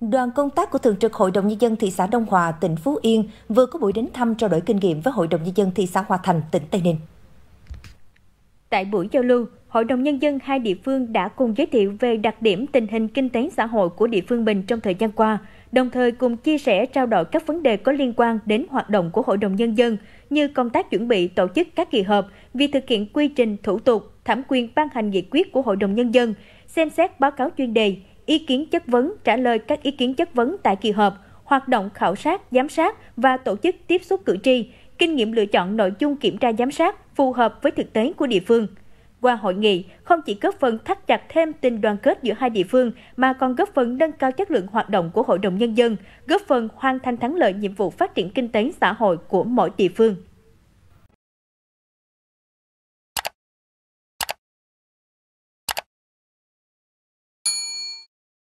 Đoàn công tác của Thường trực Hội đồng Nhân dân thị xã Đông Hòa, tỉnh Phú Yên vừa có buổi đến thăm trao đổi kinh nghiệm với Hội đồng Nhân dân thị xã Hòa Thành, tỉnh Tây Ninh. Tại buổi giao lưu, Hội đồng Nhân dân hai địa phương đã cùng giới thiệu về đặc điểm tình hình kinh tế xã hội của địa phương mình trong thời gian qua, đồng thời cùng chia sẻ trao đổi các vấn đề có liên quan đến hoạt động của Hội đồng Nhân dân như công tác chuẩn bị tổ chức các kỳ họp, việc thực hiện quy trình, thủ tục, thẩm quyền ban hành nghị quyết của Hội đồng Nhân dân, xem xét báo cáo chuyên đề, ý kiến chất vấn, trả lời các ý kiến chất vấn tại kỳ họp, hoạt động khảo sát, giám sát và tổ chức tiếp xúc cử tri, kinh nghiệm lựa chọn nội dung kiểm tra giám sát phù hợp với thực tế của địa phương. Qua hội nghị, không chỉ góp phần thắt chặt thêm tình đoàn kết giữa hai địa phương mà còn góp phần nâng cao chất lượng hoạt động của Hội đồng Nhân dân, góp phần hoàn thành thắng lợi nhiệm vụ phát triển kinh tế xã hội của mỗi địa phương.